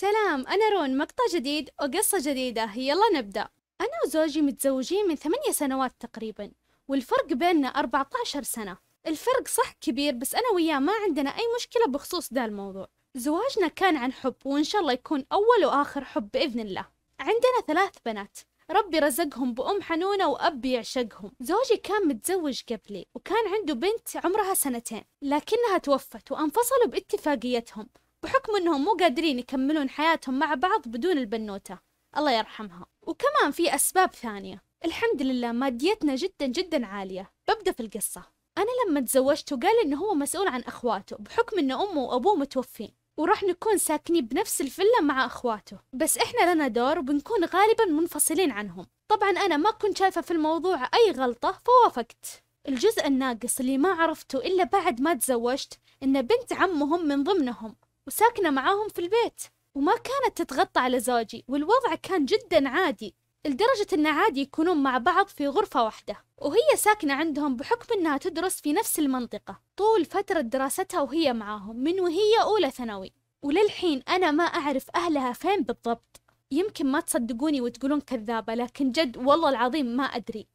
سلام أنا رون مقطع جديد وقصة جديدة يلا نبدأ أنا وزوجي متزوجين من ثمانية سنوات تقريبا والفرق بيننا أربعة عشر سنة الفرق صح كبير بس أنا وياه ما عندنا أي مشكلة بخصوص ذا الموضوع زواجنا كان عن حب وإن شاء الله يكون أول وآخر حب بإذن الله عندنا ثلاث بنات ربي رزقهم بأم حنونة وأب يعشقهم زوجي كان متزوج قبلي وكان عنده بنت عمرها سنتين لكنها توفت وانفصلوا باتفاقيتهم بحكم أنهم مو قادرين يكملون حياتهم مع بعض بدون البنوتة الله يرحمها وكمان في أسباب ثانية الحمد لله ماديتنا جدا جدا عالية ببدأ في القصة أنا لما تزوجت وقال إنه هو مسؤول عن أخواته بحكم إن أمه وأبوه متوفين وراح نكون ساكنين بنفس الفيلا مع أخواته بس إحنا لنا دور وبنكون غالبا منفصلين عنهم طبعا أنا ما كنت شايفة في الموضوع أي غلطة فوافقت الجزء الناقص اللي ما عرفته إلا بعد ما تزوجت إن بنت عمهم من ضمنهم وساكنة معاهم في البيت وما كانت تتغطى على زوجي والوضع كان جدا عادي لدرجة أنه عادي يكونون مع بعض في غرفة واحدة وهي ساكنة عندهم بحكم أنها تدرس في نفس المنطقة طول فترة دراستها وهي معاهم من وهي أولى ثانوي وللحين أنا ما أعرف أهلها فين بالضبط يمكن ما تصدقوني وتقولون كذابة لكن جد والله العظيم ما أدري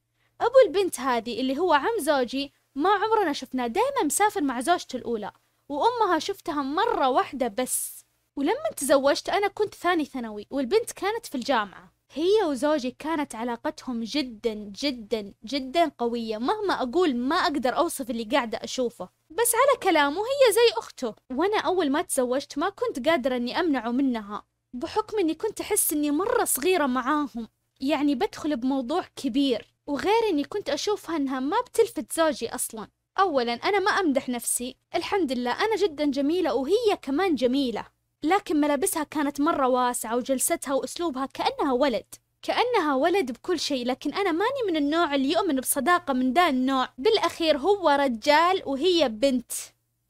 أبو البنت هذه اللي هو عم زوجي ما عمرنا شفناه دايما مسافر مع زوجته الأولى وأمها شفتها مرة واحدة بس ولما تزوجت أنا كنت ثاني ثانوي والبنت كانت في الجامعة هي وزوجي كانت علاقتهم جدا جدا جدا قوية مهما أقول ما أقدر أوصف اللي قاعدة أشوفه بس على كلامه هي زي أخته وأنا أول ما تزوجت ما كنت قادرة أني أمنعه منها بحكم أني كنت أحس أني مرة صغيرة معاهم يعني بدخل بموضوع كبير وغير أني كنت أشوفها أنها ما بتلفت زوجي أصلاً أولا أنا ما أمدح نفسي الحمد لله أنا جدا جميلة وهي كمان جميلة لكن ملابسها كانت مرة واسعة وجلستها وأسلوبها كأنها ولد كأنها ولد بكل شيء لكن أنا ماني من النوع اللي يؤمن بصداقة من ذا النوع بالأخير هو رجال وهي بنت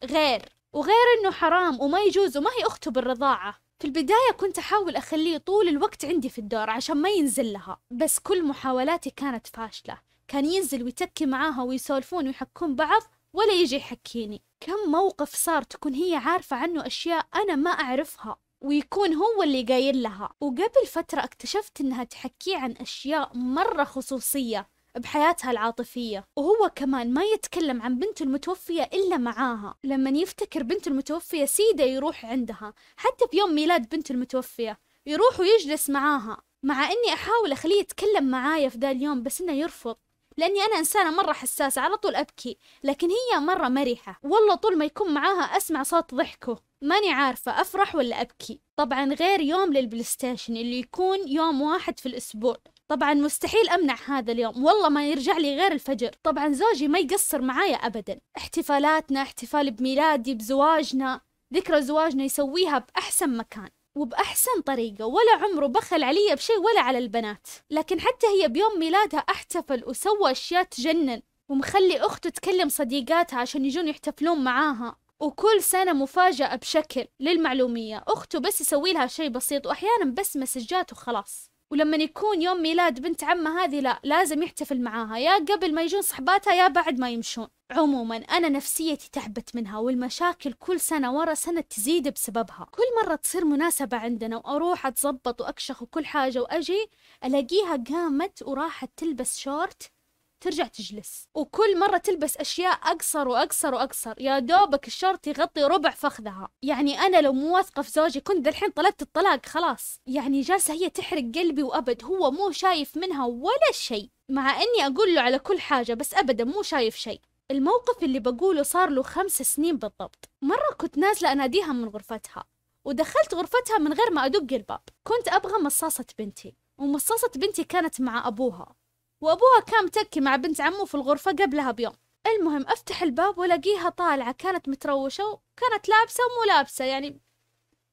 غير وغير انه حرام وما يجوز وما هي اخته بالرضاعه في البداية كنت أحاول أخليه طول الوقت عندي في الدور عشان ما ينزل لها بس كل محاولاتي كانت فاشلة كان ينزل ويتكي معاها ويسولفون ويحكون بعض ولا يجي يحكيني كم موقف صار تكون هي عارفة عنه أشياء أنا ما أعرفها ويكون هو اللي قايل لها وقبل فترة اكتشفت انها تحكيه عن اشياء مرة خصوصية بحياتها العاطفية وهو كمان ما يتكلم عن بنته المتوفية إلا معاها لما يفتكر بنته المتوفية سيدة يروح عندها حتى في يوم ميلاد بنته المتوفية يروح ويجلس معاها مع إني أحاول أخليه يتكلم معايا في ذا اليوم بس إنه يرفض لاني انا انسانه مره حساسه على طول ابكي لكن هي مره مرحه والله طول ما يكون معاها اسمع صوت ضحكه ماني عارفه افرح ولا ابكي طبعا غير يوم للبلايستيشن اللي يكون يوم واحد في الاسبوع طبعا مستحيل امنع هذا اليوم والله ما يرجع لي غير الفجر طبعا زوجي ما يقصر معايا ابدا احتفالاتنا احتفال بميلادي بزواجنا ذكرى زواجنا يسويها باحسن مكان وبأحسن طريقة ولا عمره بخل علي بشيء ولا على البنات لكن حتى هي بيوم ميلادها احتفل وسوى أشياء تجنن ومخلي أخته تكلم صديقاتها عشان يجون يحتفلون معاها وكل سنة مفاجأة بشكل للمعلومية أخته بس يسوي لها شي بسيط وأحيانا بس مسجات وخلاص ولما يكون يوم ميلاد بنت عمه هذه لا لازم يحتفل معاها يا قبل ما يجون صحباتها يا بعد ما يمشون عموما أنا نفسيتي تعبت منها والمشاكل كل سنة ورا سنة تزيد بسببها كل مرة تصير مناسبة عندنا وأروح أتظبط وأكشخ وكل حاجة وأجي ألاقيها قامت وراحت تلبس شورت ترجع تجلس وكل مرة تلبس أشياء أقصر وأقصر وأقصر يا دوبك الشرط يغطي ربع فخذها يعني أنا لو مو واثقة في زوجي كنت الحين طلبت الطلاق خلاص يعني جالسة هي تحرق قلبي وأبد هو مو شايف منها ولا شيء مع أني أقول له على كل حاجة بس أبدا مو شايف شيء الموقف اللي بقوله صار له خمس سنين بالضبط مرة كنت نازلة أناديها من غرفتها ودخلت غرفتها من غير ما أدق الباب كنت أبغى مصاصة بنتي ومصاصة بنتي كانت مع أبوها وأبوها كان متكي مع بنت عمه في الغرفة قبلها بيوم المهم أفتح الباب ولقيها طالعة كانت متروشة وكانت لابسة ومو لابسة يعني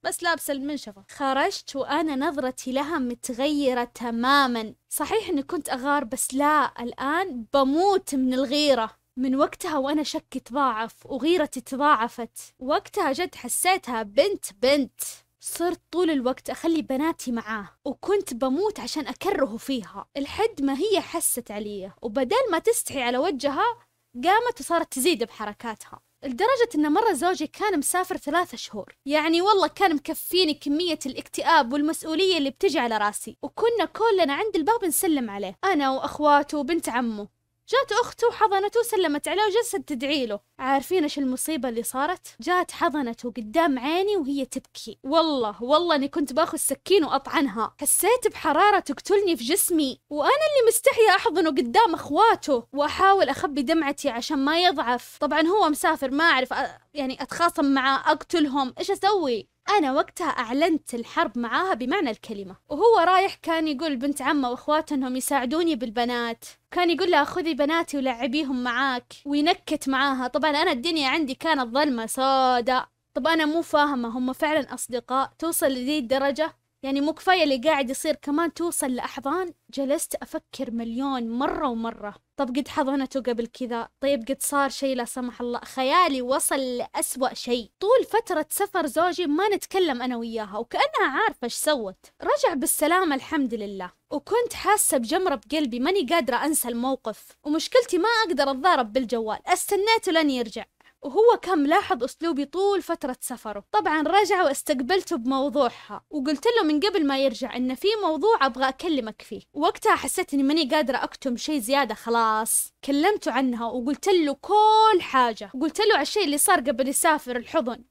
بس لابسة المنشفة خرجت وأنا نظرتي لها متغيرة تماما صحيح أني كنت أغار بس لا الآن بموت من الغيرة من وقتها وأنا شكي تضاعف وغيرتي تضاعفت وقتها جد حسيتها بنت بنت صرت طول الوقت أخلي بناتي معاه وكنت بموت عشان أكرهه فيها الحد ما هي حست علي وبدل ما تستحي على وجهها قامت وصارت تزيد بحركاتها لدرجة إن مرة زوجي كان مسافر ثلاثة شهور يعني والله كان مكفيني كمية الاكتئاب والمسؤولية اللي بتجي على راسي وكنا كلنا عند الباب نسلم عليه أنا وأخواته وبنت عمه جات أخته وحضنته وسلمت عليه وجلست تدعي له عارفين إيش المصيبة اللي صارت؟ جات حضنته قدام عيني وهي تبكي والله والله أني كنت باخذ سكين وأطعنها حسيت بحرارة تقتلني في جسمي وأنا اللي مستحية أحضنه قدام أخواته وأحاول أخبي دمعتي عشان ما يضعف طبعا هو مسافر ما أعرف أ... يعني أتخاصم معاه أقتلهم إيش أسوي؟ أنا وقتها أعلنت الحرب معاها بمعنى الكلمة وهو رايح كان يقول بنت عمه وأخواته أنهم يساعدوني بالبنات كان يقول لها خذي بناتي ولعبيهم معاك وينكت معاها طبعا أنا الدنيا عندي كانت ظلمة سوداء طب أنا مو فاهمة هم فعلا أصدقاء توصل لذي الدرجة يعني مو كفاية اللي قاعد يصير كمان توصل لأحضان جلست أفكر مليون مرة ومرة طب قد حضنته قبل كذا طيب قد صار شيء لا سمح الله خيالي وصل لأسوأ شيء طول فترة سفر زوجي ما نتكلم أنا وياها وكأنها عارفة إيش سوت رجع بالسلامة الحمد لله وكنت حاسة بجمرة بقلبي ماني قادرة أنسى الموقف ومشكلتي ما أقدر أتضارب بالجوال استنيته لن يرجع وهو كان ملاحظ أسلوبي طول فترة سفره طبعا رجع واستقبلته بموضوعها وقلت له من قبل ما يرجع إن في موضوع أبغى أكلمك فيه وقتها حسيت إني ماني قادرة أكتم شيء زيادة خلاص كلمته عنها وقلت له كل حاجة قلت له على الشيء اللي صار قبل يسافر الحضن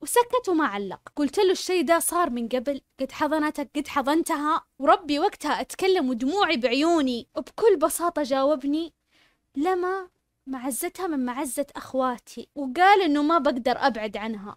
وسكت وما علق قلت له الشيء ده صار من قبل قد حضنتك قد حضنتها وربي وقتها أتكلم ودموعي بعيوني وبكل بساطة جاوبني لما معزتها من معزة أخواتي وقال إنه ما بقدر أبعد عنها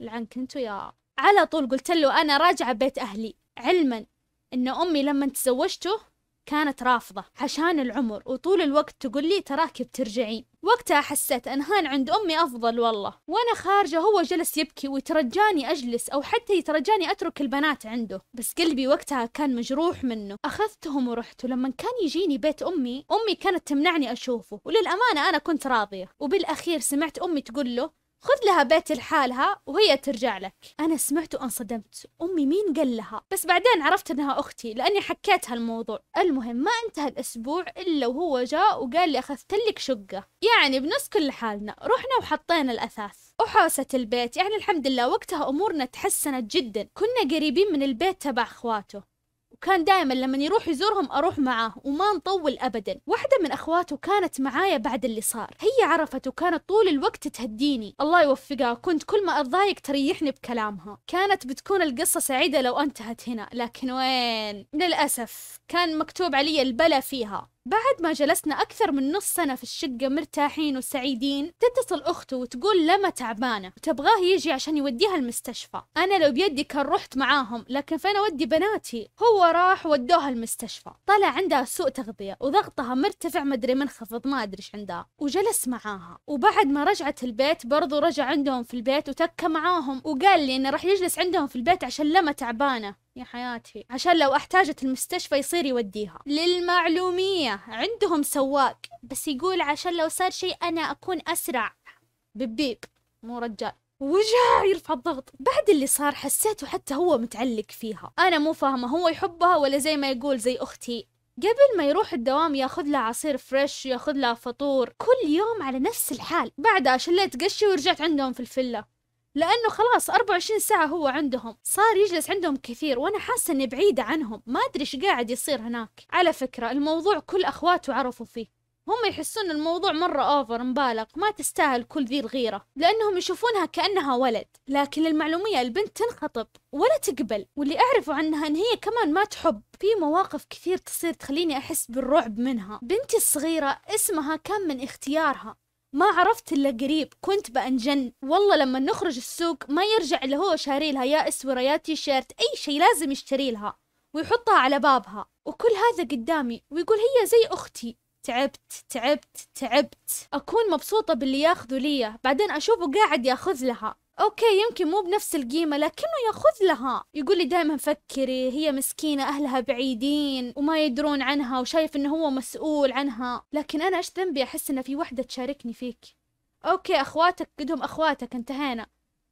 لعن كنت يا على طول قلت له أنا راجعة بيت أهلي علما إن أمي لما تزوجته كانت رافضة عشان العمر وطول الوقت تقول لي تراك بترجعين وقتها حسيت أنهان عند أمي أفضل والله وأنا خارجة هو جلس يبكي ويترجاني أجلس أو حتى يترجاني أترك البنات عنده بس قلبي وقتها كان مجروح منه أخذتهم ورحت ولما كان يجيني بيت أمي أمي كانت تمنعني أشوفه وللأمانة أنا كنت راضية وبالأخير سمعت أمي تقول له خذ لها بيت لحالها وهي ترجع لك أنا سمعت وانصدمت أمي مين قال لها بس بعدين عرفت أنها أختي لأني حكيتها الموضوع المهم ما انتهى الأسبوع إلا وهو جاء وقال لي أخذت لك شقة يعني بنص كل حالنا رحنا وحطينا الأثاث وحوسة البيت يعني الحمد لله وقتها أمورنا تحسنت جدا كنا قريبين من البيت تبع أخواته وكان دائما لما يروح يزورهم أروح معاه وما نطول أبدا واحدة من أخواته كانت معايا بعد اللي صار هي عرفت وكانت طول الوقت تهديني الله يوفقها كنت كل ما أتضايق تريحني بكلامها كانت بتكون القصة سعيدة لو انتهت هنا لكن وين للأسف كان مكتوب علي البلا فيها بعد ما جلسنا أكثر من نص سنة في الشقة مرتاحين وسعيدين تتصل أخته وتقول لما تعبانة وتبغاه يجي عشان يوديها المستشفى أنا لو بيدي كان رحت معاهم لكن فأنا ودي بناتي هو راح ودوها المستشفى طلع عندها سوء تغذية وضغطها مرتفع مدري منخفض ما أدري عندها وجلس معاها وبعد ما رجعت البيت برضو رجع عندهم في البيت وتكى معاهم وقال لي إنه راح يجلس عندهم في البيت عشان لما تعبانة يا حياتي عشان لو احتاجت المستشفى يصير يوديها للمعلومية عندهم سواق بس يقول عشان لو صار شيء انا اكون اسرع ببيب مو رجال وجع يرفع الضغط بعد اللي صار حسيته حتى هو متعلق فيها انا مو فاهمه هو يحبها ولا زي ما يقول زي اختي قبل ما يروح الدوام ياخذ لها عصير فريش ياخذ لها فطور كل يوم على نفس الحال بعدها شليت قشي ورجعت عندهم في الفله لانه خلاص 24 ساعه هو عندهم صار يجلس عندهم كثير وانا حاسه اني بعيده عنهم ما ادري ايش قاعد يصير هناك على فكره الموضوع كل اخواته عرفوا فيه هم يحسون الموضوع مرة أوفر مبالغ ما تستاهل كل ذي الغيرة لأنهم يشوفونها كأنها ولد لكن المعلومية البنت تنخطب ولا تقبل واللي أعرفه عنها أن هي كمان ما تحب في مواقف كثير تصير تخليني أحس بالرعب منها بنتي الصغيرة اسمها كان من اختيارها ما عرفت الا قريب كنت بانجن والله لما نخرج السوق ما يرجع الا هو شاري لها يا اسوره يا تي شيرت اي شيء لازم يشتري لها ويحطها على بابها وكل هذا قدامي ويقول هي زي اختي تعبت تعبت تعبت أكون مبسوطة باللي ياخذوا لي بعدين أشوفه قاعد ياخذ لها اوكي يمكن مو بنفس القيمة لكنه ياخذ لها يقول لي دائما فكري هي مسكينة اهلها بعيدين وما يدرون عنها وشايف انه هو مسؤول عنها لكن انا ايش ذنبي احس ان في وحدة تشاركني فيك اوكي اخواتك قدهم اخواتك انتهينا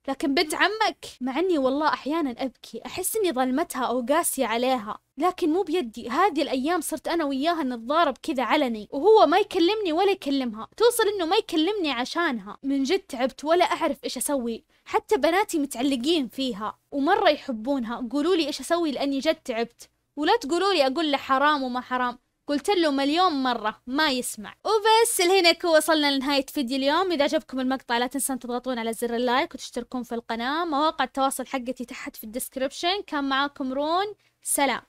لكن بنت عمك مع اني والله احيانا ابكي احس اني ظلمتها او قاسيه عليها لكن مو بيدي هذه الايام صرت انا وياها نتضارب كذا علني وهو ما يكلمني ولا يكلمها توصل انه ما يكلمني عشانها من جد تعبت ولا اعرف ايش اسوي حتى بناتي متعلقين فيها ومرة يحبونها قولوا لي إيش أسوي لأني جد تعبت ولا تقولوا لي أقول له حرام وما حرام قلت له مليون مرة ما يسمع وبس لهناك وصلنا لنهاية فيديو اليوم إذا عجبكم المقطع لا تنسون تضغطون على زر اللايك وتشتركون في القناة مواقع التواصل حقتي تحت في الديسكربشن كان معاكم رون سلام